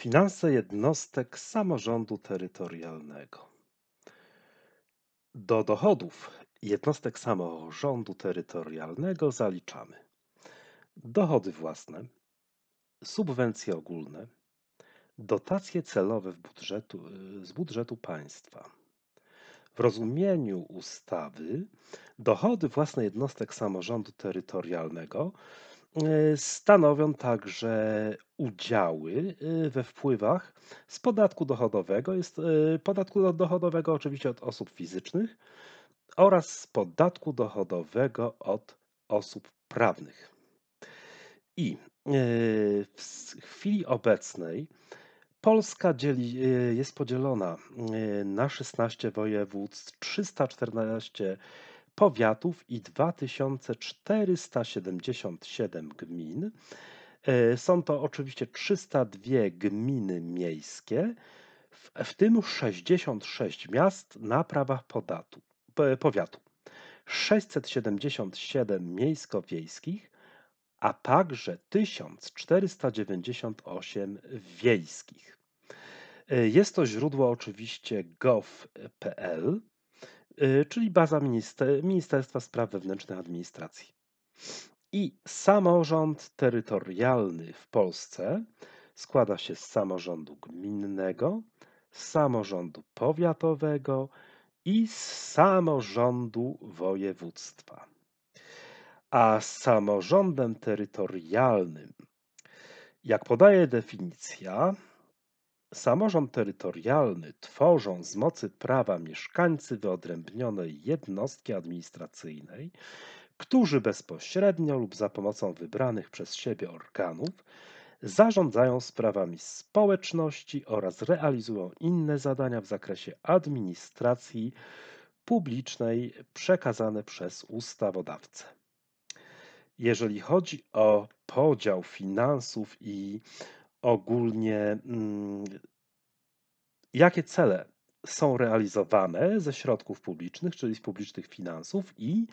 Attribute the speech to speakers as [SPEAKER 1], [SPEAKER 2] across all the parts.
[SPEAKER 1] Finanse jednostek samorządu terytorialnego. Do dochodów jednostek samorządu terytorialnego zaliczamy dochody własne, subwencje ogólne, dotacje celowe budżetu, y, z budżetu państwa. W rozumieniu ustawy dochody własne jednostek samorządu terytorialnego Y, stanowią także udziały y, we wpływach z podatku dochodowego, jest y, podatku dochodowego oczywiście od osób fizycznych oraz z podatku dochodowego od osób prawnych. I w chwili obecnej Polska dzieli, jest podzielona na 16 województw, 314 powiatów i 2477 gmin. E, są to oczywiście 302 gminy miejskie, w, w tym 66 miast na prawach podatu, powiatu, 677 miejsko-wiejskich, a także 1498 wiejskich. E, jest to źródło oczywiście gov.pl. Y, czyli baza minister Ministerstwa Spraw Wewnętrznych Administracji. I samorząd terytorialny w Polsce składa się z samorządu gminnego, z samorządu powiatowego i z samorządu województwa. A samorządem terytorialnym, jak podaje definicja, Samorząd terytorialny tworzą z mocy prawa mieszkańcy wyodrębnionej jednostki administracyjnej, którzy bezpośrednio lub za pomocą wybranych przez siebie organów zarządzają sprawami społeczności oraz realizują inne zadania w zakresie administracji publicznej przekazane przez ustawodawcę. Jeżeli chodzi o podział finansów i ogólnie, mm, jakie cele są realizowane ze środków publicznych, czyli z publicznych finansów i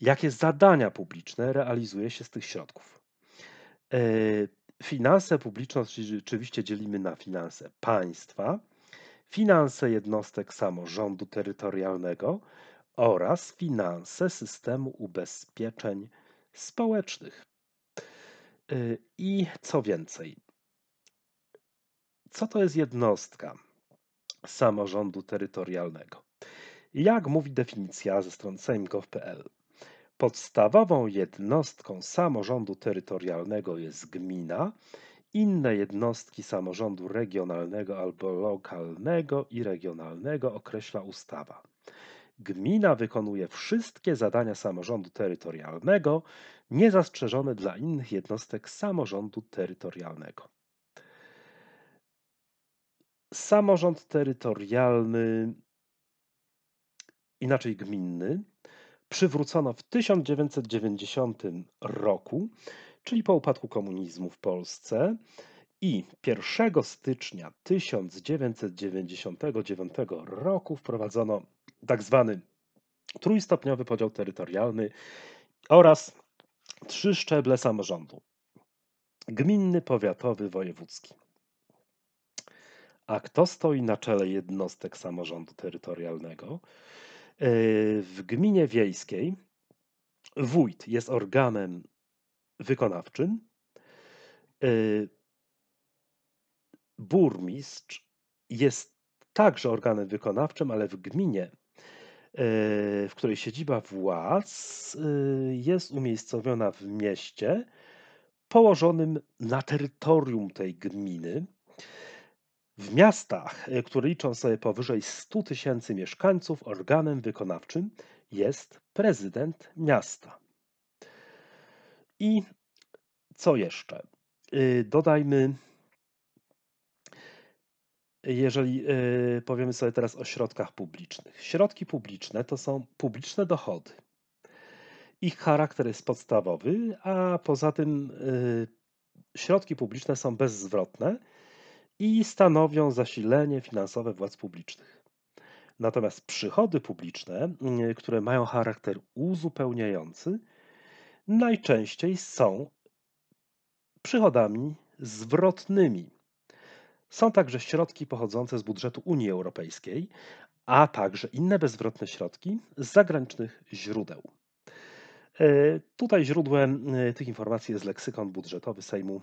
[SPEAKER 1] jakie zadania publiczne realizuje się z tych środków. E, finanse publiczne oczywiście dzielimy na finanse państwa, finanse jednostek samorządu terytorialnego oraz finanse systemu ubezpieczeń społecznych. E, I co więcej, co to jest jednostka samorządu terytorialnego? Jak mówi definicja ze stron sejm.gov.pl? Podstawową jednostką samorządu terytorialnego jest gmina, inne jednostki samorządu regionalnego albo lokalnego i regionalnego określa ustawa. Gmina wykonuje wszystkie zadania samorządu terytorialnego, niezastrzeżone dla innych jednostek samorządu terytorialnego samorząd terytorialny, inaczej gminny, przywrócono w 1990 roku, czyli po upadku komunizmu w Polsce. I 1 stycznia 1999 roku wprowadzono tak zwany trójstopniowy podział terytorialny oraz trzy szczeble samorządu: gminny, powiatowy, wojewódzki. A kto stoi na czele jednostek samorządu terytorialnego? E, w gminie wiejskiej wójt jest organem wykonawczym, e, burmistrz jest także organem wykonawczym, ale w gminie, e, w której siedziba władz jest umiejscowiona w mieście położonym na terytorium tej gminy. W miastach, e, które liczą sobie powyżej 100 tysięcy mieszkańców, organem wykonawczym jest prezydent miasta. I co jeszcze? E, dodajmy, jeżeli e, powiemy sobie teraz o środkach publicznych. Środki publiczne to są publiczne dochody. Ich charakter jest podstawowy, a poza tym środki publiczne są bezzwrotne i stanowią zasilenie finansowe władz publicznych. Natomiast przychody publiczne, mm, które mają charakter uzupełniający, najczęściej są przychodami zwrotnymi. Są także środki pochodzące z budżetu Unii Europejskiej, a także inne bezwrotne środki z zagranicznych źródeł. E, tutaj źródłem e, tych informacji jest leksykon budżetowy Sejmu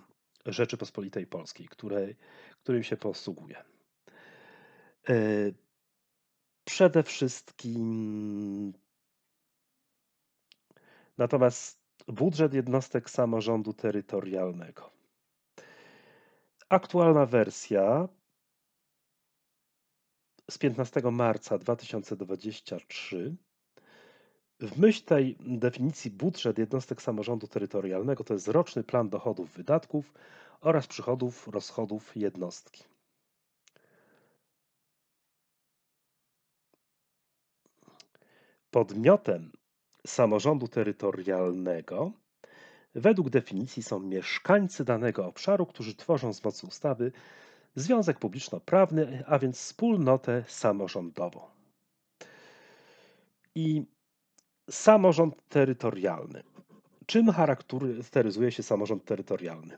[SPEAKER 1] Rzeczypospolitej Polskiej, której, którym się posługuje. Przede wszystkim natomiast budżet jednostek samorządu terytorialnego. Aktualna wersja z 15 marca 2023 w myśl tej definicji budżet jednostek samorządu terytorialnego to jest roczny plan dochodów, wydatków oraz przychodów, rozchodów jednostki. Podmiotem samorządu terytorialnego według definicji są mieszkańcy danego obszaru, którzy tworzą z mocy ustawy związek publiczno-prawny, a więc wspólnotę samorządową. I Samorząd terytorialny. Czym charakteryzuje się samorząd terytorialny?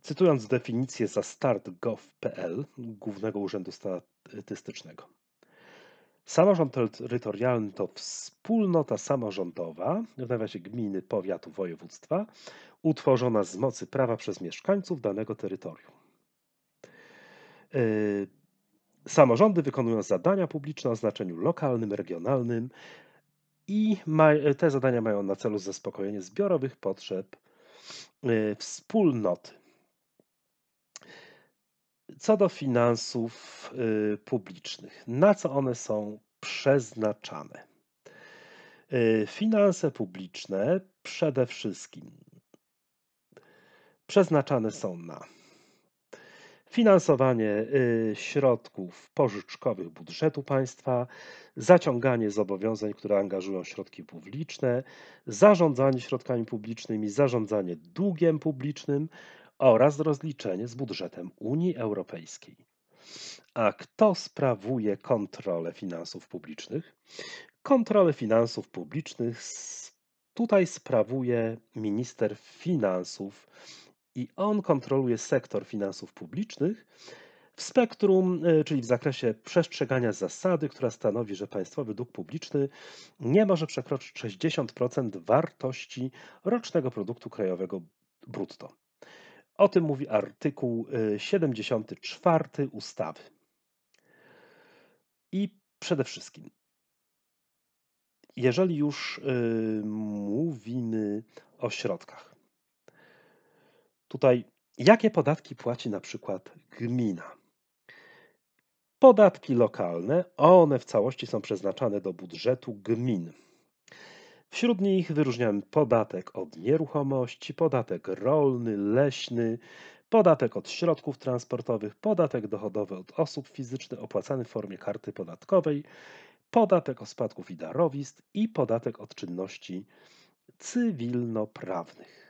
[SPEAKER 1] Cytując definicję za start.gov.pl Głównego Urzędu Statystycznego. Samorząd terytorialny to wspólnota samorządowa, w nawiasie gminy, powiatu, województwa, utworzona z mocy prawa przez mieszkańców danego terytorium. Yy, samorządy wykonują zadania publiczne o znaczeniu lokalnym, regionalnym, i te zadania mają na celu zaspokojenie zbiorowych potrzeb y, wspólnoty. Co do finansów y, publicznych, na co one są przeznaczane? Y, finanse publiczne przede wszystkim przeznaczane są na finansowanie y, środków pożyczkowych budżetu państwa, zaciąganie zobowiązań, które angażują środki publiczne, zarządzanie środkami publicznymi, zarządzanie długiem publicznym oraz rozliczenie z budżetem Unii Europejskiej. A kto sprawuje kontrolę finansów publicznych? Kontrolę finansów publicznych tutaj sprawuje minister finansów i on kontroluje sektor finansów publicznych w spektrum, e, czyli w zakresie przestrzegania zasady, która stanowi, że państwowy dług publiczny nie może przekroczyć 60% wartości rocznego produktu krajowego brutto. O tym mówi artykuł 74 e, ustawy. I przede wszystkim, jeżeli już e, mówimy o środkach, Tutaj, jakie podatki płaci na przykład gmina? Podatki lokalne, one w całości są przeznaczane do budżetu gmin. Wśród nich wyróżniamy podatek od nieruchomości, podatek rolny, leśny, podatek od środków transportowych, podatek dochodowy od osób fizycznych opłacany w formie karty podatkowej, podatek od spadków i darowizn i podatek od czynności cywilnoprawnych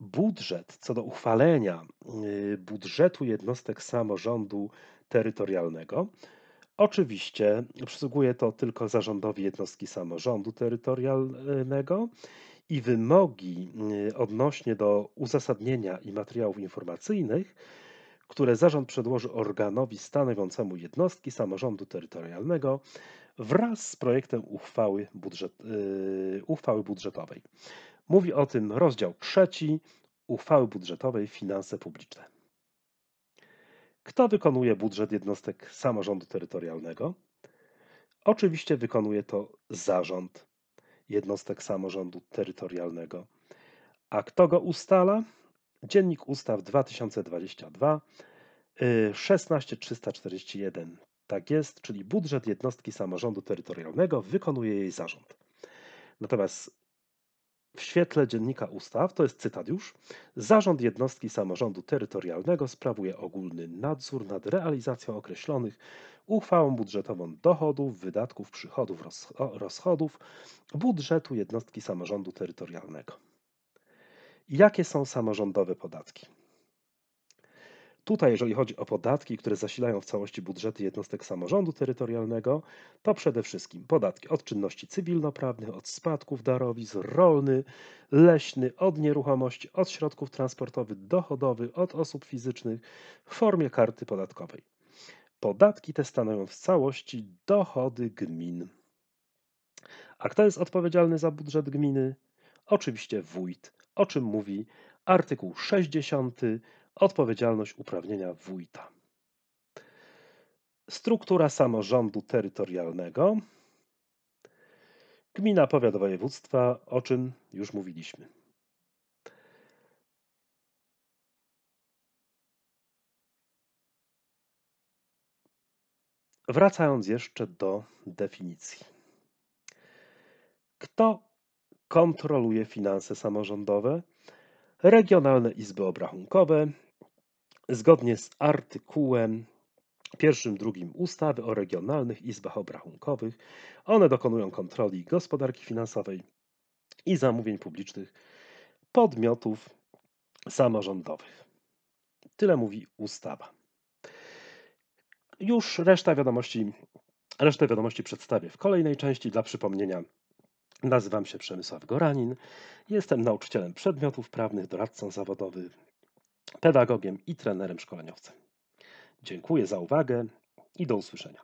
[SPEAKER 1] budżet, co do uchwalenia y, budżetu jednostek samorządu terytorialnego, Oczywiście przysługuje to tylko zarządowi jednostki samorządu terytorialnego i wymogi y, odnośnie do uzasadnienia i materiałów informacyjnych, które zarząd przedłoży organowi stanowiącemu jednostki samorządu terytorialnego wraz z projektem uchwały, budżet, y, uchwały budżetowej. Mówi o tym rozdział trzeci uchwały budżetowej finanse publiczne. Kto wykonuje budżet jednostek samorządu terytorialnego? Oczywiście wykonuje to zarząd jednostek samorządu terytorialnego. A kto go ustala? Dziennik ustaw 2022 16341. Y, tak jest, czyli budżet jednostki samorządu terytorialnego wykonuje jej zarząd. Natomiast w świetle Dziennika Ustaw, to jest cytat już, Zarząd Jednostki Samorządu Terytorialnego sprawuje ogólny nadzór nad realizacją określonych uchwałą budżetową dochodów, wydatków, przychodów, rozchodów budżetu jednostki samorządu terytorialnego. Jakie są samorządowe podatki? Tutaj, jeżeli chodzi o podatki, które zasilają w całości budżety jednostek samorządu terytorialnego, to przede wszystkim podatki od czynności cywilnoprawnych, od spadków, darowizn, rolny, leśny, od nieruchomości, od środków transportowych, dochodowych, od osób fizycznych w formie karty podatkowej. Podatki te stanowią w całości dochody gmin. A kto jest odpowiedzialny za budżet gminy? Oczywiście wójt, o czym mówi artykuł 60 Odpowiedzialność uprawnienia wójta. Struktura samorządu terytorialnego. Gmina, powiat, województwa, o czym już mówiliśmy. Wracając jeszcze do definicji. Kto kontroluje finanse samorządowe? Regionalne izby obrachunkowe, Zgodnie z artykułem pierwszym, drugim ustawy o regionalnych izbach obrachunkowych, one dokonują kontroli gospodarki finansowej i zamówień publicznych podmiotów samorządowych. Tyle mówi ustawa. Już reszta wiadomości, resztę wiadomości przedstawię w kolejnej części dla przypomnienia. Nazywam się Przemysław Goranin, jestem nauczycielem przedmiotów prawnych, doradcą zawodowym, pedagogiem i trenerem szkoleniowcem. Dziękuję za uwagę i do usłyszenia.